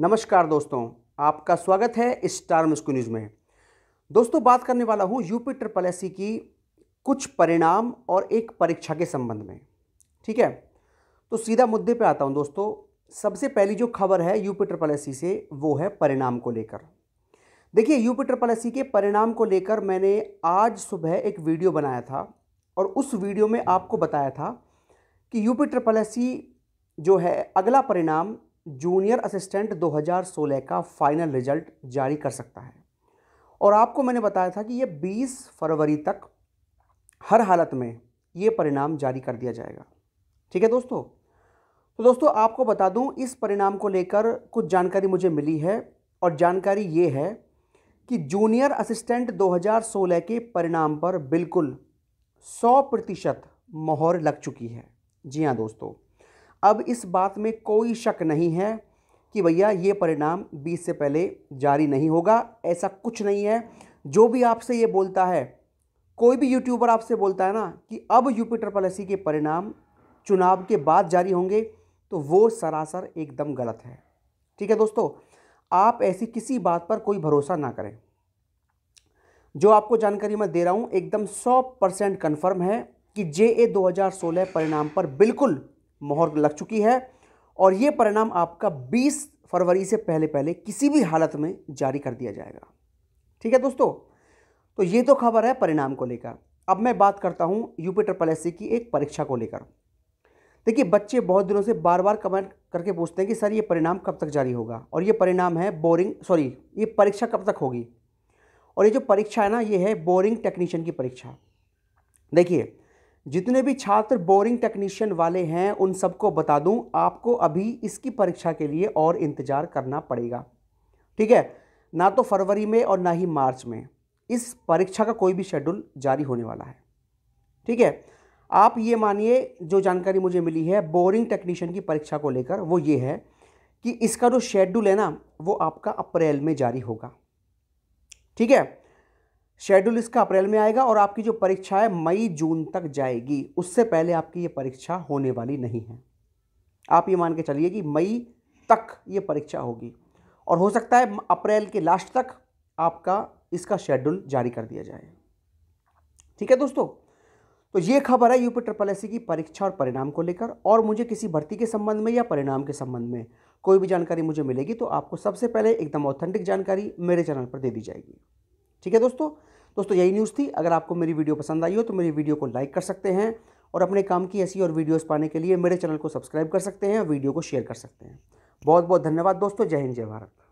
नमस्कार दोस्तों आपका स्वागत है स्टार मिस्को न्यूज़ में दोस्तों बात करने वाला हूँ यूपी ट्रिपल एस की कुछ परिणाम और एक परीक्षा के संबंध में ठीक है तो सीधा मुद्दे पे आता हूँ दोस्तों सबसे पहली जो खबर है यूपी ट्रिपल एस से वो है परिणाम को लेकर देखिए यूपी ट्रिपल एस के परिणाम को लेकर मैंने आज सुबह एक वीडियो बनाया था और उस वीडियो में आपको बताया था कि यूपी ट्रिपल एस जो है अगला परिणाम जूनियर असिस्टेंट 2016 का फाइनल रिजल्ट जारी कर सकता है और आपको मैंने बताया था कि ये 20 फरवरी तक हर हालत में ये परिणाम जारी कर दिया जाएगा ठीक है दोस्तों तो दोस्तों आपको बता दूं इस परिणाम को लेकर कुछ जानकारी मुझे मिली है और जानकारी ये है कि जूनियर असिस्टेंट 2016 के परिणाम पर बिल्कुल 100 प्रतिशत मोहर लग चुकी है जी हाँ दोस्तों अब इस बात में कोई शक नहीं है कि भैया ये परिणाम 20 से पहले जारी नहीं होगा ऐसा कुछ नहीं है जो भी आपसे ये बोलता है कोई भी यूट्यूबर आपसे बोलता है ना कि अब यूपिटर पॉलिसी के परिणाम चुनाव के बाद जारी होंगे तो वो सरासर एकदम गलत है ठीक है दोस्तों आप ऐसी किसी बात पर कोई भरोसा ना करें जो आपको जानकारी मैं दे रहा हूँ एकदम सौ परसेंट कन्फर्म है कि जे ए दो परिणाम पर बिल्कुल मोहर लग चुकी है और ये परिणाम आपका 20 फरवरी से पहले पहले किसी भी हालत में जारी कर दिया जाएगा ठीक है दोस्तों तो ये तो खबर है परिणाम को लेकर अब मैं बात करता हूँ यूपी ट्रिपल एस की एक परीक्षा को लेकर देखिए बच्चे बहुत दिनों से बार बार कमेंट करके पूछते हैं कि सर ये परिणाम कब तक जारी होगा और ये परिणाम है बोरिंग सॉरी ये परीक्षा कब तक होगी और ये जो परीक्षा है ना ये है बोरिंग टेक्नीशियन की परीक्षा देखिए जितने भी छात्र बोरिंग टेक्नीशियन वाले हैं उन सबको बता दूं आपको अभी इसकी परीक्षा के लिए और इंतज़ार करना पड़ेगा ठीक है ना तो फरवरी में और ना ही मार्च में इस परीक्षा का कोई भी शेड्यूल जारी होने वाला है ठीक है आप ये मानिए जो जानकारी मुझे मिली है बोरिंग टेक्नीशियन की परीक्षा को लेकर वो ये है कि इसका जो शेड्यूल है ना वो आपका अप्रैल में जारी होगा ठीक है शेड्यूल इसका अप्रैल में आएगा और आपकी जो परीक्षा है मई जून तक जाएगी उससे पहले आपकी ये परीक्षा होने वाली नहीं है आप ये मान के चलिए कि मई तक ये परीक्षा होगी और हो सकता है अप्रैल के लास्ट तक आपका इसका शेड्यूल जारी कर दिया जाए ठीक है दोस्तों तो ये खबर है यूपी ट्रिपल एस की परीक्षा और परिणाम को लेकर और मुझे किसी भर्ती के संबंध में या परिणाम के संबंध में कोई भी जानकारी मुझे मिलेगी तो आपको सबसे पहले एकदम ऑथेंटिक जानकारी मेरे चैनल पर दे दी जाएगी ठीक है दोस्तों दोस्तों यही न्यूज़ थी अगर आपको मेरी वीडियो पसंद आई हो तो मेरी वीडियो को लाइक कर सकते हैं और अपने काम की ऐसी और वीडियोज़ पाने के लिए मेरे चैनल को सब्सक्राइब कर सकते हैं वीडियो को शेयर कर सकते हैं बहुत बहुत धन्यवाद दोस्तों जय हिंद जय भारत